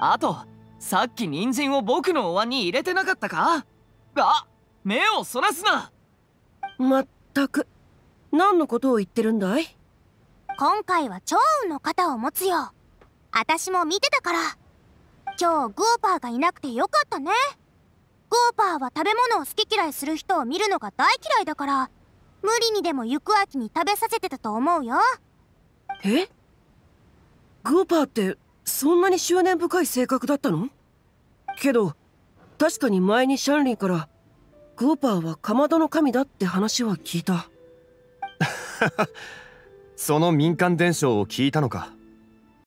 あとさっき人参を僕のお椀に入れてなかったかあ目をそらすなまったく何のことを言ってるんだい今回は超雲の肩を持つよ私も見てたから今日グーパーがいなくてよかったねグーパーは食べ物を好き嫌いする人を見るのが大嫌いだから無理にでも行く秋に食べさせてたと思うよえグーパーってそんなに執念深い性格だったのけど確かに前にシャンリンからグーパーはかまどの神だって話は聞いた その民間伝承を聞いたのか